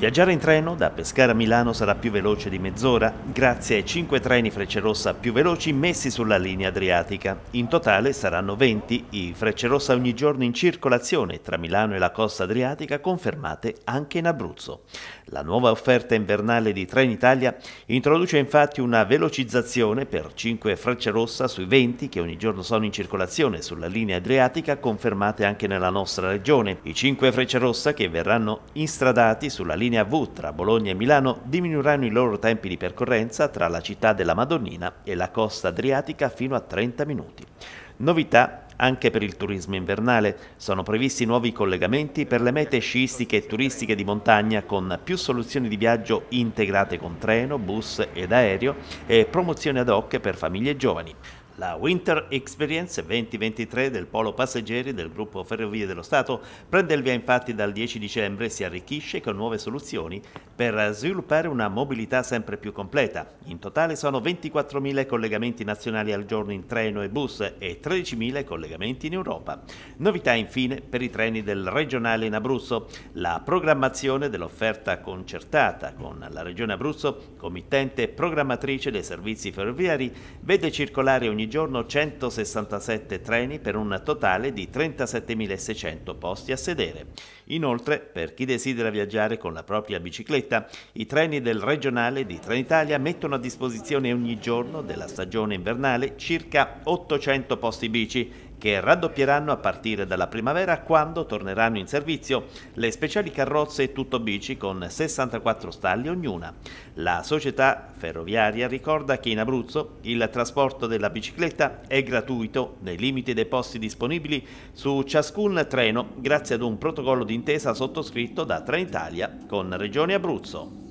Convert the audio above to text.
Viaggiare in treno da Pescara a Milano sarà più veloce di mezz'ora grazie ai 5 treni Freccerossa più veloci messi sulla linea adriatica. In totale saranno 20 i Freccerossa ogni giorno in circolazione tra Milano e la costa adriatica confermate anche in Abruzzo. La nuova offerta invernale di Trenitalia introduce infatti una velocizzazione per 5 Freccerossa sui 20 che ogni giorno sono in circolazione sulla linea adriatica confermate anche nella nostra regione. I 5 Freccerossa che verranno instradati sulla linea linea V tra Bologna e Milano diminuiranno i loro tempi di percorrenza tra la città della Madonnina e la costa adriatica fino a 30 minuti. Novità anche per il turismo invernale. Sono previsti nuovi collegamenti per le mete sciistiche e turistiche di montagna con più soluzioni di viaggio integrate con treno, bus ed aereo e promozioni ad hoc per famiglie e giovani. La Winter Experience 2023 del Polo Passeggeri del gruppo Ferrovie dello Stato prende il via infatti dal 10 dicembre e si arricchisce con nuove soluzioni per sviluppare una mobilità sempre più completa. In totale sono 24.000 collegamenti nazionali al giorno in treno e bus e 13.000 collegamenti in Europa. Novità infine per i treni del regionale in Abruzzo, la programmazione dell'offerta concertata con la Regione Abruzzo, committente programmatrice dei servizi ferroviari, vede circolare ogni giorno 167 treni per un totale di 37.600 posti a sedere. Inoltre, per chi desidera viaggiare con la propria bicicletta, fretta. I treni del regionale di Trenitalia mettono a disposizione ogni giorno della stagione invernale circa 800 posti bici che raddoppieranno a partire dalla primavera quando torneranno in servizio le speciali carrozze tutto bici con 64 stalli ognuna. La società ferroviaria ricorda che in Abruzzo il trasporto della bicicletta è gratuito nei limiti dei posti disponibili su ciascun treno grazie ad un protocollo d'intesa sottoscritto da Trenitalia con Regione Abruzzo.